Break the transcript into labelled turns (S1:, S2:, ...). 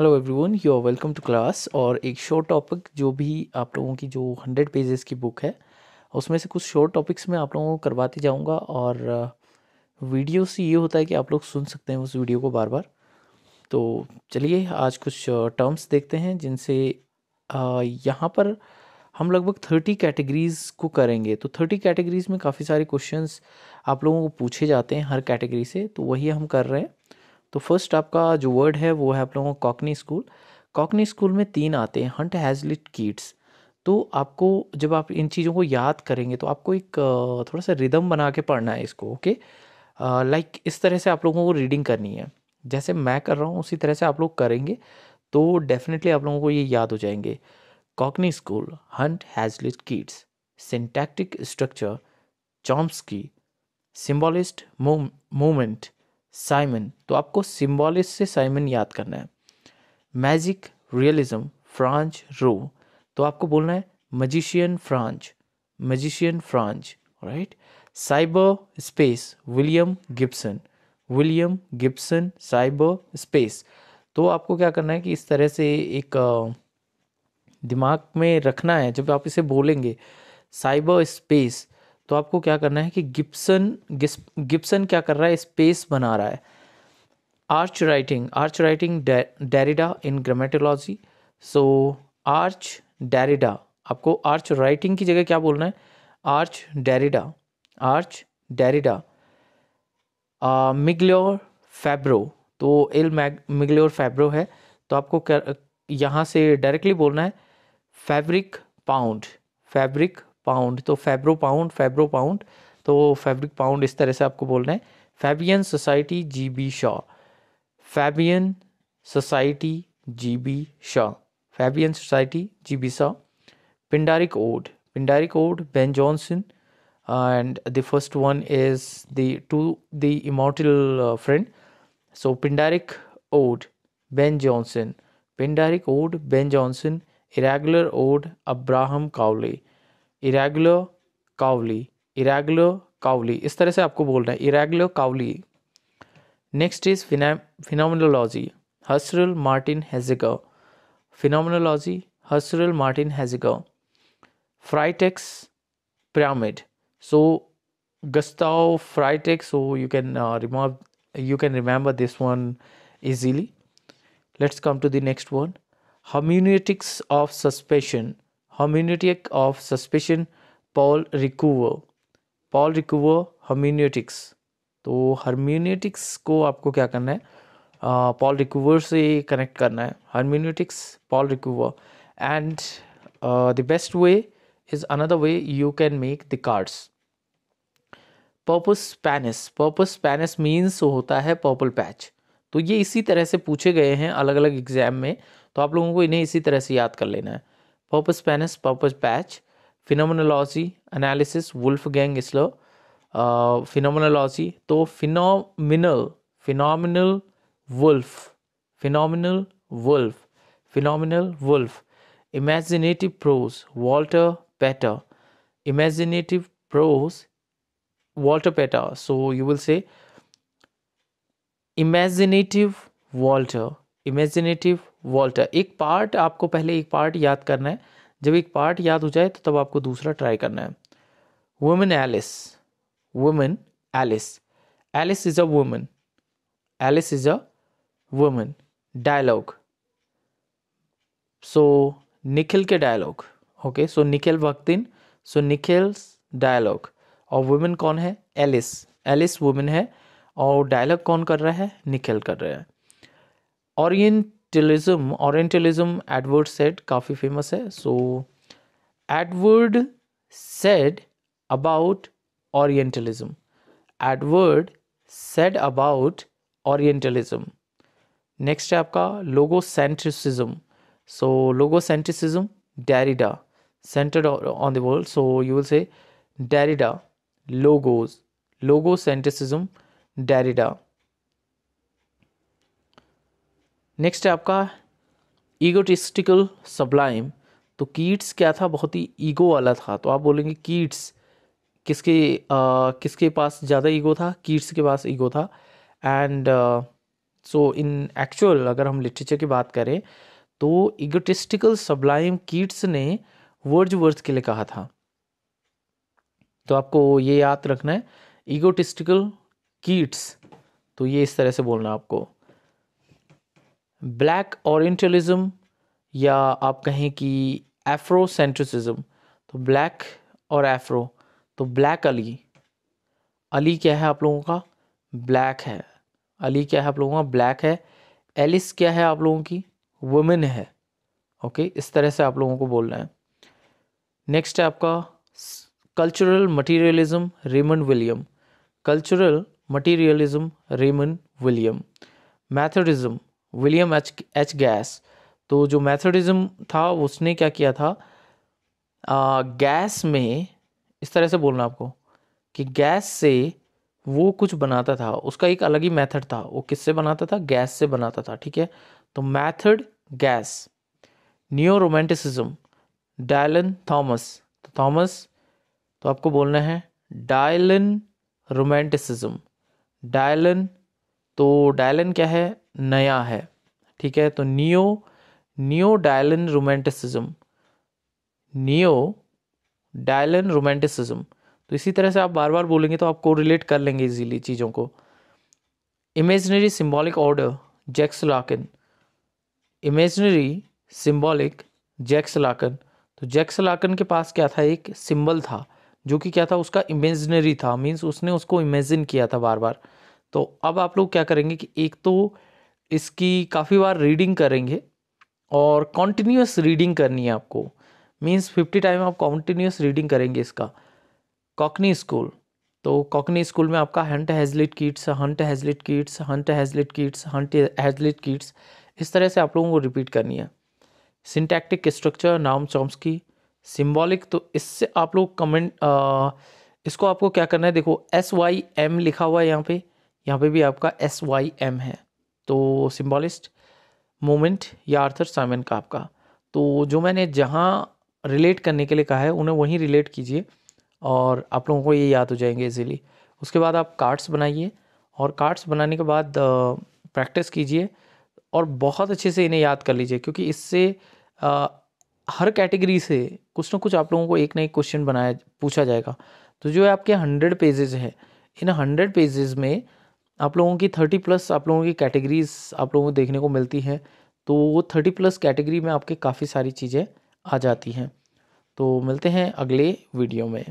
S1: Hello everyone you are welcome to class और एक short topic जो भी आप लोगों की जो हंड्रेड पेजेस की बुक है उसमें से कुछ शॉर्ट टॉपिक्स मैं आप लोगों को करवाते जाऊंगा और वीडियो uh, से ये होता है कि आप लोग सुन सकते हैं उस वीडियो को बार बार तो चलिए आज कुछ टर्म्स uh, देखते हैं जिनसे uh, यहाँ पर हम लगभग थर्टी कैटेगरीज़ को करेंगे तो थर्टी कैटेगरीज़ में काफ़ी सारे क्वेश्चंस आप लोगों को पूछे जाते हैं हर कैटेगरी से तो वही हम कर रहे हैं तो फर्स्ट आपका जो वर्ड है वो है आप लोगों का कॉकनी स्कूल कॉकनी स्कूल में तीन आते हैं हंट हैजलिट किड्स तो आपको जब आप इन चीज़ों को याद करेंगे तो आपको एक थोड़ा सा रिदम बना के पढ़ना है इसको ओके लाइक इस तरह से आप लोगों को रीडिंग करनी है जैसे मैं कर रहा हूँ उसी तरह से आप लोग करेंगे तो डेफिनेटली आप लोगों को ये याद हो जाएंगे Cockney school Hunt Hazlitt Keats syntactic structure की सिम्बॉलिस्ट मूवमेंट साइमन तो आपको सिम्बॉलिस से साइमन याद करना है मैजिक रियलिज्म फ्रांच रो तो आपको बोलना है magician French magician French right cyberspace William Gibson William Gibson cyberspace तो आपको क्या करना है कि इस तरह से एक दिमाग में रखना है जब आप इसे बोलेंगे साइबर स्पेस तो आपको क्या करना है कि गिप्सन गिप्सन क्या कर रहा है स्पेस बना रहा है arch writing arch writing Derrida in grammatology so arch Derrida आपको आर्च राइटिंग की जगह क्या बोलना है आर्च डेरिडा आर्च डेरिडा मिगल्योर फैब्रो तो एल मिगल्योर फैब्रो है तो आपको यहाँ से डायरेक्टली बोलना है फैब्रिक पाउंड फैब्रिक पाउंड तो फेब्रो पाउंड फेब्रो पाउंड तो फैब्रिक पाउंड इस तरह से आपको बोल रहे हैं Fabian Society G B Shaw Fabian Society G B Shaw Fabian Society G B Shaw Pindaric ode Pindaric ode Ben Jonson and the first one is the to the immortal friend so Pindaric ode Ben Jonson Pindaric ode Ben Jonson irregular ode Abraham Cowley irregular Cowley irregular Cowley इस तरह से आपको बोलना है irregular काउली next is phenomenology हसरुल Martin हैजिग phenomenology हसरल Martin हैजिग फ्राइटेक्स pyramid so गस्ताओ फ्राइटेक्स so you can remove you can remember this one easily let's come to the next one हम्यूनिटिक्स of suspicion hermeneutic of suspicion paul रिकूवर Paul रिकूवर hermeneutics तो hermeneutics को आपको क्या करना है Paul uh, रिकूवर से connect करना है hermeneutics Paul Ricoeur and the best way is another way you can make the cards पर्पस पैनिस पर्पस पैनिस मीन्स होता है पर्पल पैच तो ये इसी तरह से पूछे गए हैं अलग अलग एग्जाम में तो आप लोगों को इन्हें इसी तरह से याद कर लेना है Purpose Penis, Purpose Patch, Phenomenology, Analysis, Wolfgang Isler, uh, Phenomenology, to Phenomenal, Phenomenal Wolf, Phenomenal Wolf, Phenomenal Wolf, Imaginative Prose, Walter Pater, Imaginative Prose, Walter Pater. So you will say Imaginative Walter, Imaginative Walter एक part आपको पहले एक part याद करना है जब एक part याद हो जाए तो तब आपको दूसरा ट्राई करना है women Alice women Alice Alice is a women Alice is a women dialogue so Nikhil के डायलॉग ओके सो निखिल वक्तिन सो निखिल्स डायलॉग और वुमेन कौन है एलिस एलिस वुमेन है और डायलॉग कौन कर रहा है निखिल कर रहा है orient orientalism orientalism Edward Said काफ़ी फेमस है so Edward Said about orientalism Edward Said about orientalism next है आपका logocentrism so logocentrism Derrida centered on the world so you will say Derrida logos logo centricism next है आपका ईगोटिस्टिकल sublime तो Keats क्या था बहुत ही ego वाला था तो आप बोलेंगे कीट्स किसके आ, किसके पास ज़्यादा ईगो था कीट्स के पास ईगो था एंड सो इन एक्चुअल अगर हम लिटरेचर की बात करें तो इगोटिस्टिकल सब्लाइम कीट्स ने वर्ज वर्ज के लिए कहा था तो आपको ये याद रखना है इगोटिस्टिकल कीट्स तो ये इस तरह से बोलना आपको ब्लैक ओरिएंटलिज्म या आप कहें कि एफ्रो सेंट्रिसिज्म तो ब्लैक और एफ्रो तो ब्लैक अली अली क्या है आप लोगों का ब्लैक है अली क्या है आप लोगों का ब्लैक है एलिस क्या है आप लोगों की वुमेन है ओके इस तरह से आप लोगों को बोलना है नेक्स्ट है आपका cultural materialism Raymond William cultural materialism Raymond William Methodism William H H gas तो जो मैथडिज़म था उसने क्या किया था आ, गैस में इस तरह से बोलना आपको कि गैस से वो कुछ बनाता था उसका एक अलग ही मेथड था वो किससे बनाता था गैस से बनाता था ठीक है तो method gas new romanticism Dylan Thomas तो थॉमस तो आपको बोलना है डायलन रोमांटिसिज्म डायलन तो डायलन क्या है नया है ठीक है तो neo neo Dylan romanticism neo Dylan romanticism तो इसी तरह से आप बार बार बोलेंगे तो आप रिलेट कर लेंगे इजीली चीज़ों को imaginary symbolic order Jacques Lacan imaginary symbolic Jacques Lacan तो जैक्स लाकन के पास क्या था एक सिंबल था जो कि क्या था उसका इमेजनरी था मीन्स उसने उसको इमेजिन किया था बार बार तो अब आप लोग क्या करेंगे कि एक तो इसकी काफ़ी बार रीडिंग करेंगे और कॉन्टीन्यूस रीडिंग करनी है आपको मीन्स फिफ्टी टाइम आप कॉन्टीन्यूस रीडिंग करेंगे इसका कॉकनी स्कूल तो कॉकनी स्कूल में आपका Hunt Hazlitt Keats Hunt Hazlitt Keats Hunt Hazlitt Keats Hunt Hazlitt Keats इस तरह से आप लोगों को रिपीट करनी है सिंटैक्टिक स्ट्रक्चर नाम की सिम्बॉलिक तो इससे आप लोग कमेंट इसको आपको क्या करना है देखो एस वाई एम लिखा हुआ है यहाँ पे यहाँ पे भी आपका एस वाई एम है तो सिम्बॉलिस्ट मोमेंट या आर्थर साइमन का आपका तो जो मैंने जहाँ रिलेट करने के लिए कहा है उन्हें वहीं रिलेट कीजिए और आप लोगों को ये याद हो जाएंगे इजीली उसके बाद आप कार्ड्स बनाइए और कार्ड्स बनाने के बाद प्रैक्टिस कीजिए और बहुत अच्छे से इन्हें याद कर लीजिए क्योंकि इससे आ, हर कैटेगरी से कुछ ना कुछ आप लोगों को एक ना एक क्वेश्चन बनाया पूछा जाएगा तो जो आपके हंड्रेड पेजेज़ हैं इन हंड्रेड पेजेज़ में आप लोगों की थर्टी प्लस आप लोगों की कैटेगरीज आप लोगों को देखने को मिलती हैं तो वो थर्टी प्लस कैटेगरी में आपके काफ़ी सारी चीज़ें आ जाती हैं तो मिलते हैं अगले वीडियो में